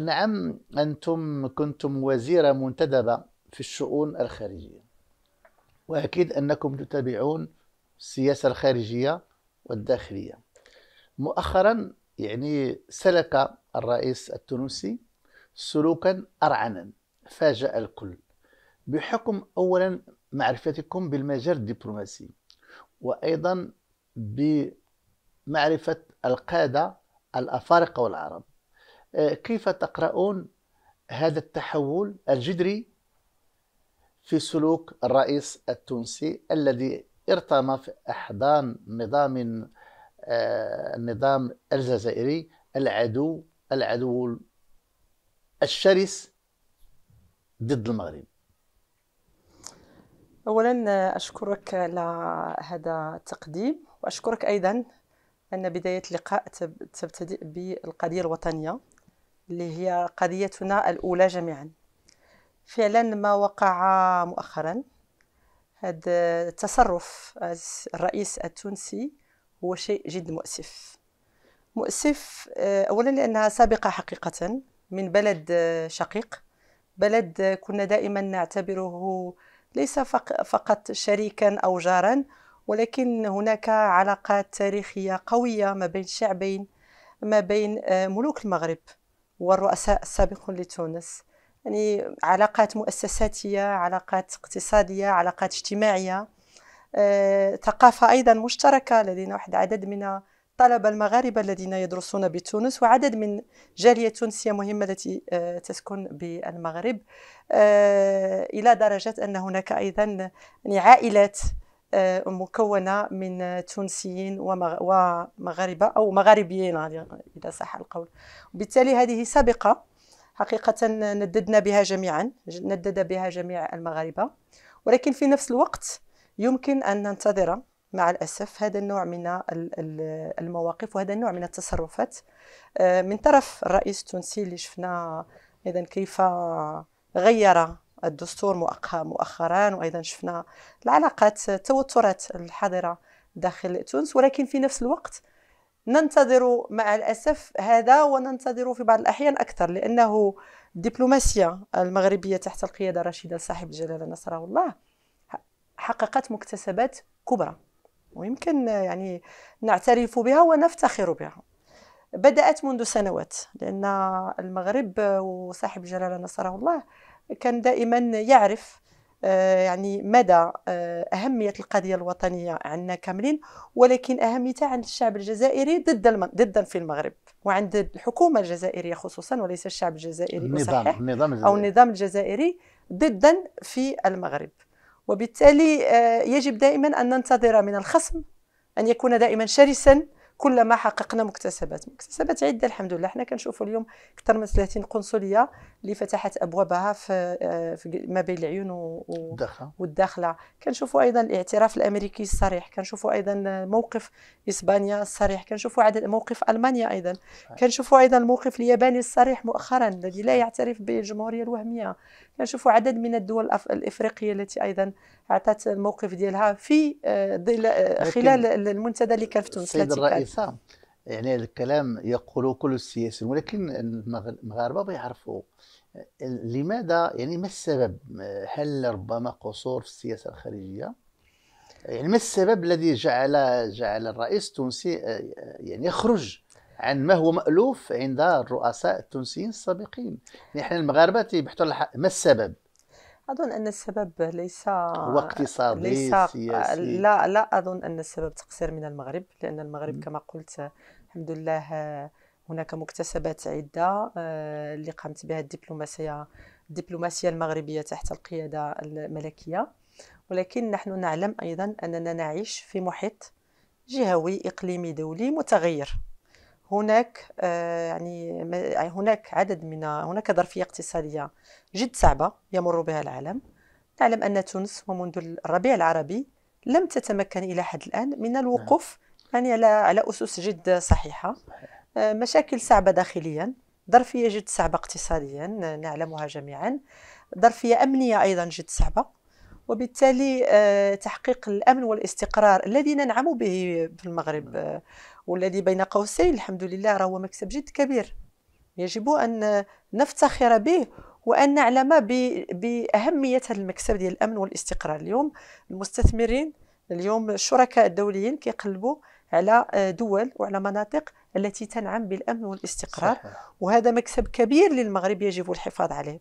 نعم أنتم كنتم وزيرة منتدبة في الشؤون الخارجية وأكيد أنكم تتابعون السياسة الخارجية والداخلية مؤخرا يعني سلك الرئيس التونسي سلوكا أرعنا فاجأ الكل بحكم أولا معرفتكم بالمجال الدبلوماسي وأيضا بمعرفة القادة الأفارقة والعرب آه، كيف تقرؤون هذا التحول الجذري في سلوك الرئيس التونسي الذي ارتمى في احضان نظام آه، النظام الجزائري العدو العدو الشرس ضد المغرب اولا آه، اشكرك على هذا التقديم واشكرك ايضا ان بدايه اللقاء تبتدئ بالقضيه الوطنيه اللي هي قضيتنا الأولى جميعا فعلا ما وقع مؤخرا هذا التصرف الرئيس التونسي هو شيء جد مؤسف مؤسف آه، أولا لأنها سابقة حقيقة من بلد شقيق بلد كنا دائما نعتبره ليس فقط شريكا أو جارا ولكن هناك علاقات تاريخية قوية ما بين شعبين ما بين آه، ملوك المغرب والرؤساء السابقون لتونس يعني علاقات مؤسساتية علاقات اقتصادية علاقات اجتماعية آه، ثقافة أيضا مشتركة لدينا واحد عدد من الطلبة المغاربة الذين يدرسون بتونس وعدد من جالية تونسية مهمة التي آه، تسكن بالمغرب آه، إلى درجة أن هناك أيضا يعني عائلات آه، مكونة من تونسيين ومغاربة أو مغاربيين إذا صح القول وبالتالي هذه سابقة حقيقة نددنا بها جميعا ندد بها جميع المغاربة ولكن في نفس الوقت يمكن أن ننتظر مع الأسف هذا النوع من المواقف وهذا النوع من التصرفات آه، من طرف الرئيس التونسي اللي شفنا إذا كيف غير الدستور مؤخرا وايضا شفنا العلاقات التوترات الحاضره داخل تونس ولكن في نفس الوقت ننتظر مع الاسف هذا وننتظر في بعض الاحيان اكثر لانه الدبلوماسيه المغربيه تحت القياده الرشيده صاحب الجلاله نصره الله حققت مكتسبات كبرى ويمكن يعني نعترف بها ونفتخر بها بدأت منذ سنوات لأن المغرب وصاحب الجلالة نصره الله كان دائما يعرف آه، يعني مدى آه، أهمية القضية الوطنية عندنا كاملين ولكن أهميتها عند الشعب الجزائري ضد ضدا في المغرب وعند الحكومة الجزائرية خصوصا وليس الشعب الجزائري النظام, النظام الجزائري. أو النظام الجزائري ضدا في المغرب وبالتالي آه، يجب دائما أن ننتظر من الخصم أن يكون دائما شرسا كلما حققنا مكتسبات مكتسبات عده الحمد لله حنا كنشوفوا اليوم اكثر من 30 قنصليه اللي فتحت ابوابها في, آه، في ما بين العيون والداخله كنشوفوا ايضا الاعتراف الامريكي الصريح كنشوفوا ايضا موقف اسبانيا الصريح كنشوفوا عدد موقف المانيا ايضا كنشوفوا ايضا الموقف الياباني الصريح مؤخرا الذي لا يعترف بالجمهوريه الوهميه كنشوفوا عدد من الدول الافريقيه التي ايضا اعطت الموقف ديالها في آه، آه، خلال المنتدى اللي كان في تونس السيد الرئيس يعني هذا الكلام يقوله كل السياسيين ولكن المغاربه بيعرفوا آه، لماذا يعني ما السبب هل ربما قصور في السياسه الخارجيه يعني ما السبب الذي جعل جعل الرئيس التونسي يعني يخرج عن ما هو مألوف عند الرؤساء التونسيين السابقين نحن المغاربة تيبحثوا ما السبب أظن أن السبب ليس هو اقتصادي ليس سياسي لا لا أظن أن السبب تقصير من المغرب لأن المغرب كما قلت الحمد لله هناك مكتسبات عدة آه، اللي قامت بها الدبلوماسية الدبلوماسية المغربية تحت القيادة الملكية ولكن نحن نعلم أيضا أننا نعيش في محيط جهوي إقليمي دولي متغير هناك آه، يعني, يعني هناك عدد من هناك ظرفيه اقتصاديه جد صعبه يمر بها العالم نعلم ان تونس ومنذ الربيع العربي لم تتمكن الى حد الان من نعم. الوقوف يعني على على اسس جد صحيحه آه، مشاكل صعبه داخليا ظرفيه جد صعبه اقتصاديا نعلمها جميعا ظرفيه امنيه ايضا جد صعبه وبالتالي آه، تحقيق الامن والاستقرار الذي ننعم به في المغرب نعم. آه، والذي بين قوسين الحمد لله راه مكسب جد كبير يجب ان نفتخر به وان نعلم باهميه هذا المكسب ديال الامن والاستقرار اليوم المستثمرين اليوم الشركاء الدوليين كيقلبوا على آه، دول وعلى مناطق التي تنعم بالامن والاستقرار صحيح. وهذا مكسب كبير للمغرب يجب الحفاظ عليه